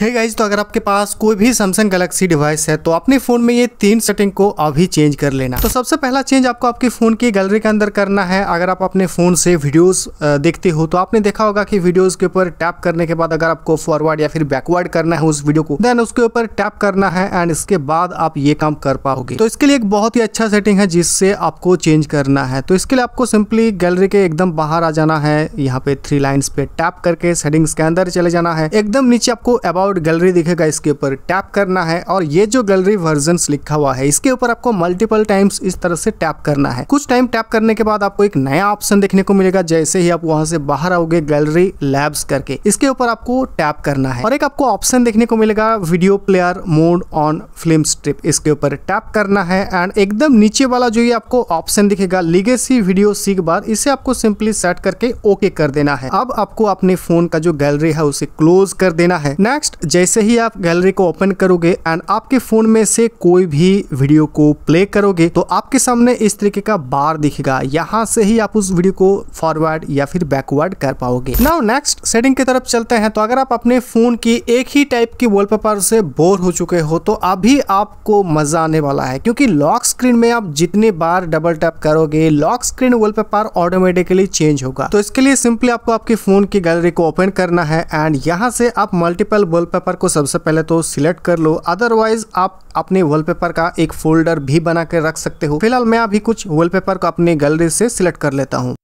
हे hey guys तो अगर आपके पास कोई भी सैमसंग गैलेक्सी डिवाइस है तो अपने फ़ोन में ये तीन सेटिंग को अभी चेंज कर लेना तो सबसे पहला चेंज आपको आपके फ़ोन की गैलरी के अंदर करना है अगर आप अपने फ़ोन से वीडियोस देखते हो तो आपने देखा होगा कि वीडियोस के ऊपर टैप करने के बाद अगर आपको फॉरवर्ड या फिर बैकवर्ड करना है उस वीडियो को देन उसके ऊपर टैप करना है एंड इसके बाद आप ये काम कर पाओगे तो इसके लिए एक बहुत ही अच्छा सेटिंग है जिससे आपको चेंज करना है तो इसके लिए आपको सिंपली गैलरी के एकदम बाहर आ जाना है यहाँ पे थ्री लाइन्स पे टैप करके सेटिंग्स के अंदर चले जाना है एकदम नीचे आपको अबाउट अबाउट गैलरी दिखेगा इसके ऊपर टैप करना है और ये जो गैलरी वर्जन लिखा हुआ है इसके ऊपर आपको मल्टीपल टाइम्स इस तरह से टैप करना है कुछ टाइम टैप करने के बाद आपको एक नया ऑप्शन देखने को मिलेगा जैसे ही आप वहां से बाहर आओगे गैलरी लैब्स करके इसके ऊपर आपको टैप करना है और एक आपको ऑप्शन देखने को मिलेगा video player mode on film strip इसके ऊपर टैप करना है एंड एकदम नीचे वाला जो ये आपको ऑप्शन दिखेगा लीगेसी वीडियो सीख बार इसे आपको सिंपली सेट करके ओके कर देना है अब आपको अपने फोन का जो गैलरी है उसे क्लोज कर देना है नेक्स्ट जैसे ही आप गैलरी को ओपन करोगे एंड आपके फ़ोन में से कोई भी वीडियो को प्ले करोगे तो आपके सामने इस तरीके का बार दिखेगा यहाँ से ही आप उस वीडियो को फॉरवर्ड या फिर बैकवर्ड कर पाओगे नाउ नेक्स्ट सेटिंग की तरफ चलते हैं तो अगर आप अपने फ़ोन की एक ही टाइप की वॉलपेपर से बोर हो चुके हो तो अभी आपको मज़ा आने वाला है क्योंकि लॉक स्क्रीन में आप जितने बार डबल टैप करोगे lock screen wallpaper automatically change होगा तो इसके लिए सिंपली आपको आपके फ़ोन की गैलरी को ओपन करना है एंड यहाँ से आप मल्टीपल वॉलपेपर को सबसे पहले तो सिलेक्ट कर लो अदरवाइज आप अपने वॉलपेपर का एक फोल्डर भी बना कर रख सकते हो फिलहाल मैं अभी कुछ वॉलपेपर को अपनी गैलरी से सिलेक्ट कर लेता हूँ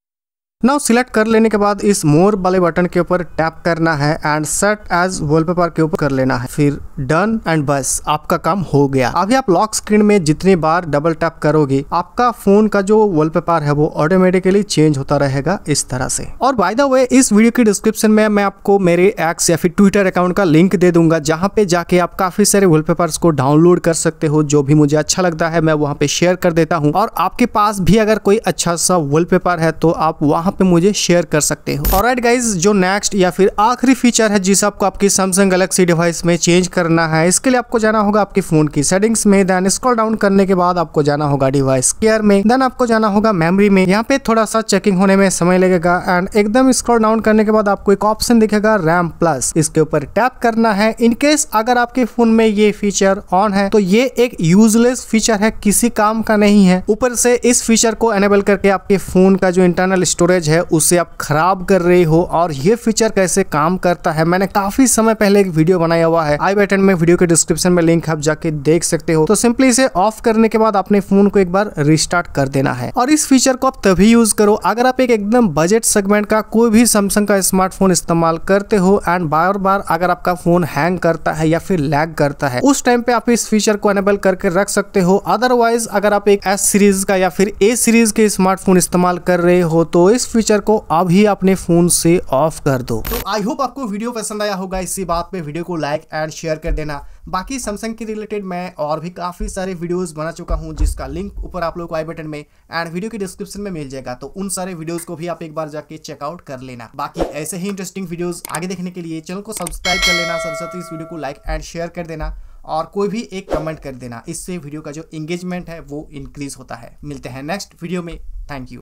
नाउ सिलेक्ट कर लेने के बाद इस मोर वाले बटन के ऊपर टैप करना है एंड सेट एज वॉलपेपर के ऊपर कर लेना है फिर डन एंड बस आपका काम हो गया अभी आप लॉक स्क्रीन में जितनी बार डबल टैप करोगे आपका फोन का जो वॉलपेपर है वो ऑटोमेटिकली चेंज होता रहेगा इस तरह से और बाय द वे इस वीडियो की डिस्क्रिप्शन में मैं आपको मेरे एक्स या फिर ट्विटर अकाउंट का लिंक दे दूंगा जहाँ पे जाके आप काफी सारे वॉल को डाउनलोड कर सकते हो जो भी मुझे अच्छा लगता है मैं वहाँ पे शेयर कर देता हूँ और आपके पास भी अगर कोई अच्छा सा वॉल है तो आप वहाँ पे मुझे शेयर कर सकते हो और गाइज जो नेक्स्ट या फिर आखिरी फीचर है जिसे आपको आपकी सैमसंग गलेक्सी डिवाइस में चेंज करना है इसके लिए आपको जाना होगा आपके फोन की सेटिंग्स में देन स्क्रॉल डाउन करने के बाद आपको जाना होगा डिवाइस केयर में देन आपको जाना होगा मेमरी में यहाँ पे थोड़ा सा चेकिंग होने में समय लगेगा एंड एकदम स्क्रॉल डाउन करने के बाद आपको एक ऑप्शन दिखेगा रैम प्लस इसके ऊपर टैप करना है इनकेस अगर आपके फोन में ये फीचर ऑन है तो ये एक यूजलेस फीचर है किसी काम का नहीं है ऊपर से इस फीचर को एनेबल करके आपके फोन का जो इंटरनल स्टोरेज स्टोरेज है उसे आप खराब कर रहे हो और ये फीचर कैसे काम करता है मैंने काफी समय पहले एक वीडियो बनाया हुआ है आई बटन में वीडियो के डिस्क्रिप्शन में लिंक आप जाके देख सकते हो तो सिंपली इसे ऑफ करने के बाद अपने फोन को एक बार रिस्टार्ट कर देना है और इस फीचर को आप तभी यूज करो अगर आप एक एकदम बजट सेगमेंट का कोई भी सैमसंग का स्मार्टफोन इस्तेमाल करते हो एंड बार बार अगर आपका फोन हैंग करता है या फिर लैग करता है उस टाइम पे आप इस फीचर को एनेबल करके रख सकते हो अदरवाइज अगर आप एक एस सीरीज का या फिर ए सीरीज के स्मार्टफोन इस्तेमाल कर रहे हो तो इस इस फीचर को अब ही अपने फोन से ऑफ कर दो तो आई होप आपको वीडियो पसंद आया होगा इसी बात पे वीडियो को लाइक एंड शेयर कर देना बाकी सैमसंग के रिलेटेड मैं और भी काफ़ी सारे वीडियोस बना चुका हूँ जिसका लिंक ऊपर आप लोग को आई बटन में एंड वीडियो के डिस्क्रिप्शन में मिल जाएगा तो उन सारे वीडियोस को भी आप एक बार जाके चेकआउट कर लेना बाकी ऐसे ही इंटरेस्टिंग वीडियोस आगे देखने के लिए चैनल को सब्सक्राइब कर लेना साथ साथ इस वीडियो को लाइक एंड शेयर कर देना और कोई भी एक कमेंट कर देना इससे वीडियो का जो इंगेजमेंट है वो इंक्रीज होता है मिलते हैं नेक्स्ट वीडियो में थैंक यू